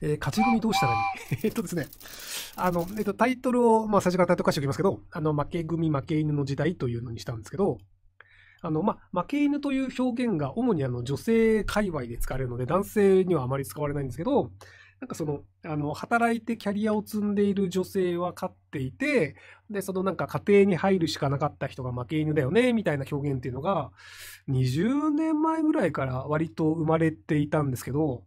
えー、勝ち組どうしたらいい えっとですね、あの、えっと、タイトルを、まあ、最初からタイトル化しておきますけど、あの、負け組、負け犬の時代というのにしたんですけど、あの、まあ、負け犬という表現が主にあの女性界隈で使われるので、男性にはあまり使われないんですけど、なんかその、あの、働いてキャリアを積んでいる女性は飼っていて、で、そのなんか家庭に入るしかなかった人が負け犬だよね、みたいな表現っていうのが、20年前ぐらいから割と生まれていたんですけど、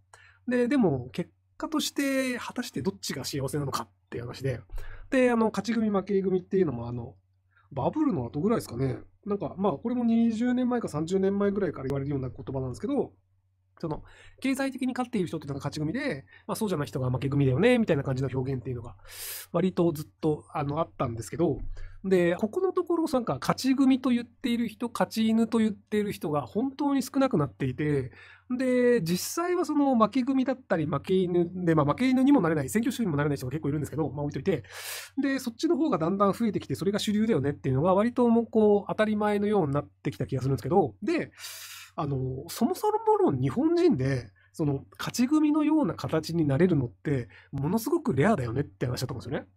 で、でも結果として果たしてどっちが幸せなのかっていう話で、で、あの、勝ち組負け組っていうのも、あの、バブルの後ぐらいですかね。なんか、まあ、これも20年前か30年前ぐらいから言われるような言葉なんですけど、その、経済的に勝っている人っていうのが勝ち組で、まあ、そうじゃない人が負け組だよね、みたいな感じの表現っていうのが、割とずっと、あの、あったんですけど、で、ここのところなんか勝ち組と言っている人、勝ち犬と言っている人が本当に少なくなっていて、で、実際はその負け組だったり負け犬で、まあ負け犬にもなれない、選挙主義にもなれない人が結構いるんですけど、まあ置いといて、で、そっちの方がだんだん増えてきて、それが主流だよねっていうのが割ともうこう当たり前のようになってきた気がするんですけど、で、あの、そもそも論日本人で、その勝ち組のような形になれるのって、ものすごくレアだよねって話だと思うんですよね。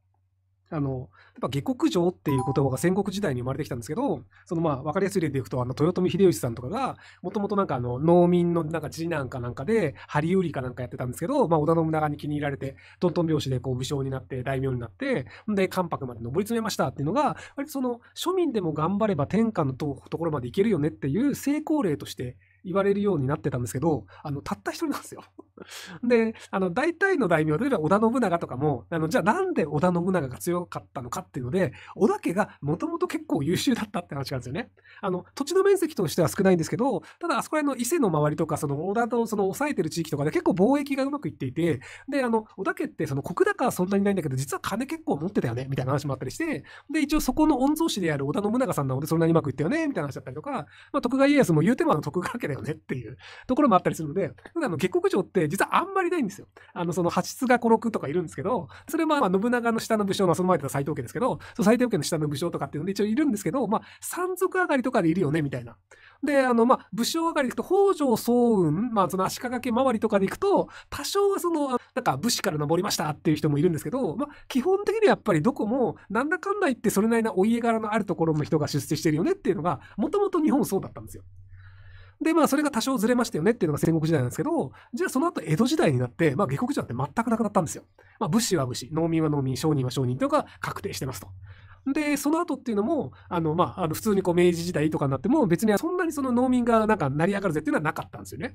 あの、やっぱ下克上っていう言葉が戦国時代に生まれてきたんですけど、そのまあ分かりやすい例でいくと、あの豊臣秀吉さんとかが、もともとなんかあの農民のなんか次男かなんかで、り売りかなんかやってたんですけど、まあ織田信長に気に入られて、トントン拍子でこう武将になって大名になって、で関白まで上り詰めましたっていうのが、割とその庶民でも頑張れば天下のところまでいけるよねっていう成功例として言われるようになってたんですけど、あの、たった一人なんですよ。で、あの、大体の大名、例えば織田信長とかも、あの、じゃあなんで織田信長が強かったのかっていうので、織田家がもともと結構優秀だったって話なんですよね。あの、土地の面積としては少ないんですけど、ただあそこら辺の伊勢の周りとか、その織田のその抑えてる地域とかで結構貿易がうまくいっていて、で、あの、織田家ってその国高はそんなにないんだけど、実は金結構持ってたよね、みたいな話もあったりして、で、一応そこの御曹司である織田信長さんなのでそんなにうまくいったよね、みたいな話だったりとか、まあ、徳川家康も言うてもあの徳川家だよねっていうところもあったりするので、あの下克上って実はあんまりないんですよ。あの、その、発出が孤六とかいるんですけど、それも、まあ信長の下の武将の、その前だった斎藤家ですけど、その斎藤家の下の武将とかっていうので一応いるんですけど、まあ、山賊上がりとかでいるよね、みたいな。で、あの、まあ、武将上がりでいくと、北条早雲、まあ、その足利家周りとかでいくと、多少はその、なんか武士から登りましたっていう人もいるんですけど、まあ、基本的にはやっぱりどこも、なんだかんだ言ってそれなりなお家柄のあるところの人が出世してるよねっていうのが、もともと日本そうだったんですよ。で、まあ、それが多少ずれましたよねっていうのが戦国時代なんですけど、じゃあその後江戸時代になって、まあ、下国時代って全くなくなったんですよ。まあ、武士は武士、農民は農民、商人は商人というのが確定してますと。で、その後っていうのも、あの、まあ、あの普通にこう明治時代とかになっても、別にそんなにその農民がなんか成り上がるぜっていうのはなかったんですよね。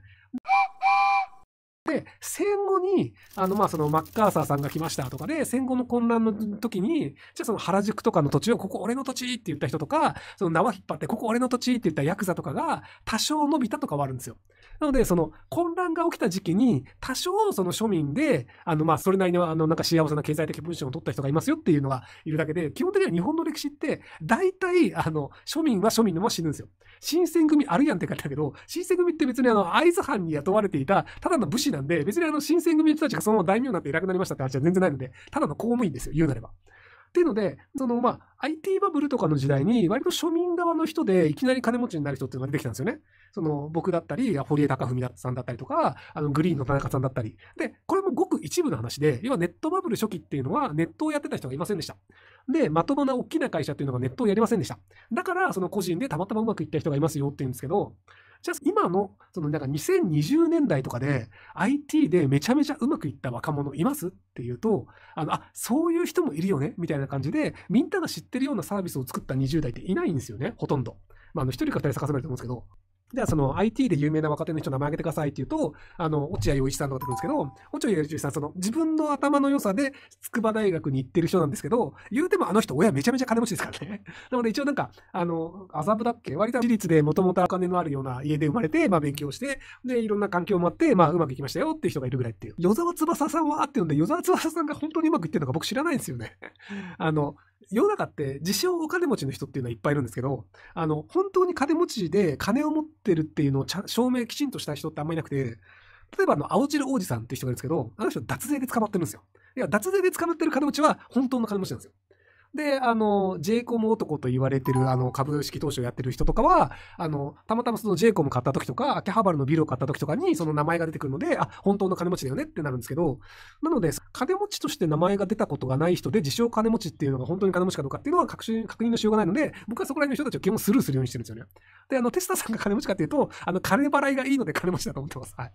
で、戦後に、あの、ま、その、マッカーサーさんが来ましたとかで、戦後の混乱の時に、じゃあその原宿とかの土地を、ここ俺の土地って言った人とか、その縄引っ張って、ここ俺の土地って言ったヤクザとかが、多少伸びたとかはあるんですよ。なので、その、混乱が起きた時期に、多少、その庶民で、あの、ま、それなりの、あの、なんか幸せな経済的文章を取った人がいますよっていうのがいるだけで、基本的には日本の歴史って、大体、あの、庶民は庶民のまま死ぬんですよ。新選組あるやんって書いてあるけど、新選組って別にあの、会津藩に雇われていた、ただの武士なんで、別にあの、新選組の人たちがその大名になって偉くなりましたって話は全然ないので、ただの公務員ですよ、言うなれば。っていうので、その、まあ、IT バブルとかの時代に、割と庶民側の人で、いきなり金持ちになる人っていうのが出てきたんですよね。その、僕だったり、堀江貴文さんだったりとか、あの、グリーンの田中さんだったり。で、これもごく一部の話で、要はネットバブル初期っていうのは、ネットをやってた人がいませんでした。で、まともな大きな会社っていうのがネットをやりませんでした。だから、その個人でたまたまうまくいった人がいますよっていうんですけど、じゃあ今の、そのなんか2020年代とかで IT でめちゃめちゃうまくいった若者いますっていうと、あの、あ、そういう人もいるよねみたいな感じで、みんなが知ってるようなサービスを作った20代っていないんですよね、ほとんど。まあ、あの、一人か二人探せばいいと思うんですけど。じゃあ、その IT で有名な若手の人名前あげてくださいって言うと、あの、落合陽一さんとか出てくるんですけど、落合陽一さん、その自分の頭の良さで筑波大学に行ってる人なんですけど、言うてもあの人親めちゃめちゃ金持ちですからね。なので一応なんか、あの、麻布だっけ割と私立でもともとお金のあるような家で生まれて、まあ勉強して、で、いろんな環境もあって、まあうまくいきましたよっていう人がいるぐらいっていう。与沢翼さんはっていうので、与沢翼さんが本当にうまくいってるのか僕知らないんですよね。あの、世の中って自称お金持ちの人っていうのはいっぱいいるんですけどあの本当に金持ちで金を持ってるっていうのを証明きちんとした人ってあんまりいなくて例えばあの青汁王子さんっていう人がいるんですけどあの人脱税で捕まってるんですよいや脱税で捕まってる金持ちは本当の金持ちなんですよで、あの、j コム男と言われてる、あの、株式投資をやってる人とかは、あの、たまたまその j コム買った時とか、秋葉原のビルを買った時とかに、その名前が出てくるので、あ、本当の金持ちだよねってなるんですけど、なので、金持ちとして名前が出たことがない人で、自称金持ちっていうのが本当に金持ちかどうかっていうのは確信、確認のしようがないので、僕はそこら辺の人たちを基本スルーするようにしてるんですよね。で、あの、テスタさんが金持ちかっていうと、あの、金払いがいいので金持ちだと思ってます。はい。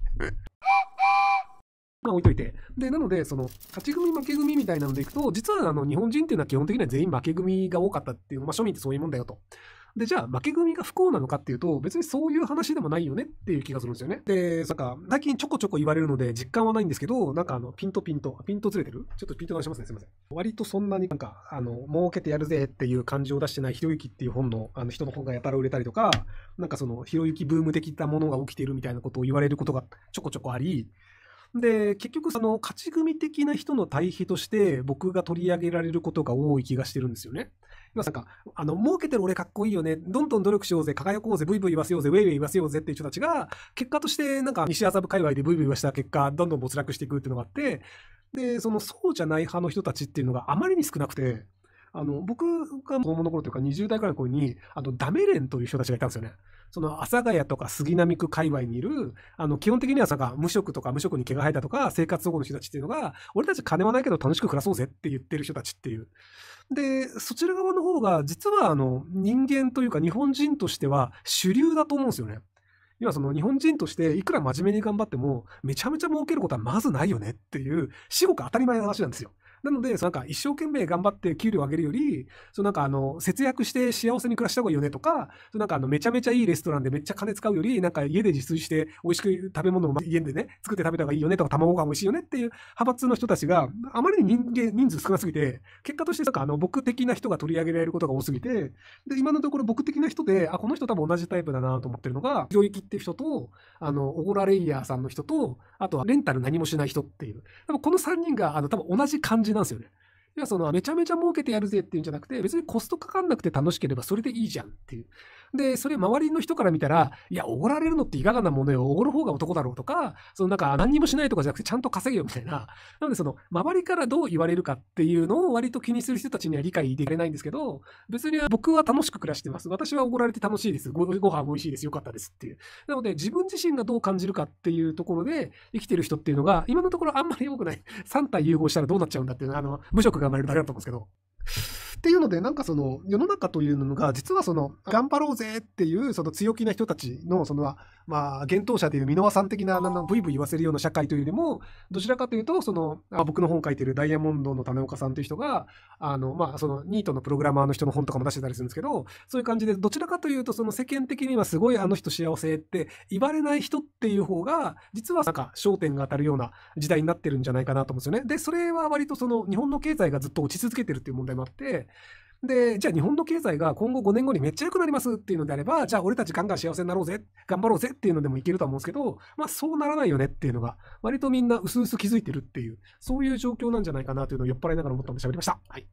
まあ置いといて。で、なので、その、勝ち組負け組みたいなのでいくと、実はあの、日本人っていうのは基本的には全員負け組が多かったっていう、まあ庶民ってそういうもんだよと。で、じゃあ、負け組が不幸なのかっていうと、別にそういう話でもないよねっていう気がするんですよね。で、なんか、最近ちょこちょこ言われるので、実感はないんですけど、なんか、あの、ピントピント、ピントずれてるちょっとピントがしますね、すいません。割とそんなになんか、あの、儲けてやるぜっていう感じを出してない、ひろゆきっていう本の、あの、人の本がやたら売れたりとか、なんかその、ひろゆきブーム的なものが起きているみたいなことを言われることがちょこちょこあり、で、結局、その勝ち組的な人の対比として僕が取り上げられることが多い気がしてるんですよね。今なんか、あの、儲けてる俺かっこいいよね。どんどん努力しようぜ。輝こうぜ。ブイブイ言わせようぜ。ウェイウェイ言わせようぜっていう人たちが、結果としてなんか西麻布界隈でブイブイ言わした結果、どんどん没落していくっていうのがあって、で、そのそうじゃない派の人たちっていうのがあまりに少なくて、あの、僕が子供の頃というか20代くらいの頃に、あの、ダメレンという人たちがいたんですよね。その、阿佐ヶ谷とか杉並区界隈にいる、あの、基本的にはさ、無職とか無職に毛が生えたとか、生活保護の人たちっていうのが、俺たち金はないけど楽しく暮らそうぜって言ってる人たちっていう。で、そちら側の方が、実はあの、人間というか日本人としては主流だと思うんですよね。要はその日本人としていくら真面目に頑張ってもめちゃめちゃ儲けることはまずないよねっていう至極当たり前の話なんですよ。なので、なんか一生懸命頑張って給料上げるより、そのなんかあの、節約して幸せに暮らした方がいいよねとか、そのなんかあの、めちゃめちゃいいレストランでめっちゃ金使うより、なんか家で自炊して美味しく食べ物を家でね、作って食べた方がいいよねとか、卵が美味しいよねっていう派閥の人たちがあまりに人人数少なすぎて、結果としてなんかあの、僕的な人が取り上げられることが多すぎて、で、今のところ僕的な人で、あ、この人多分同じタイプだなと思ってるのが、領域って人と、あの、オゴラレイヤーさんの人と、あとはレンタル何もしない人っていう。多分この3人が、あの、多分同じ感じじなんですよね。いや、その、めちゃめちゃ儲けてやるぜっていうんじゃなくて、別にコストかかんなくて楽しければそれでいいじゃんっていう。で、それ周りの人から見たら、いや、おごられるのっていかがなものよ、おごる方が男だろうとか、そのなんか何にもしないとかじゃなくてちゃんと稼げよみたいな。なのでその、周りからどう言われるかっていうのを割と気にする人たちには理解できないんですけど、別に僕は楽しく暮らしてます。私はおごられて楽しいです。ごご飯美味しいです。よかったですっていう。なので、自分自身がどう感じるかっていうところで生きてる人っていうのが、今のところあんまり多くない。3体融合したらどうなっちゃうんだっていうのは、あの、無職が生まれるだけだと思うんですけど。っていうので、なんかその、世の中というのが、実はその、頑張ろうぜっていう、その強気な人たちの、その、まあ、厳冬者という箕輪さん的な、なんブイブイ言わせるような社会というよりも、どちらかというと、その、あ僕の本書いてるダイヤモンドの種岡さんという人が、あの、まあ、その、ニートのプログラマーの人の本とかも出してたりするんですけど、そういう感じで、どちらかというと、その世間的にはすごいあの人幸せって言われない人っていう方が、実はなんか焦点が当たるような時代になってるんじゃないかなと思うんですよね。で、それは割とその、日本の経済がずっと落ち続けてるっていう問題もあって、で、じゃあ日本の経済が今後5年後にめっちゃ良くなりますっていうのであれば、じゃあ俺たちガンガン幸せになろうぜ、頑張ろうぜっていうのでもいけると思うんですけど、まあそうならないよねっていうのが、割とみんな薄々気づいてるっていう、そういう状況なんじゃないかなというのを酔っ払いながら思ったので喋りました。はい。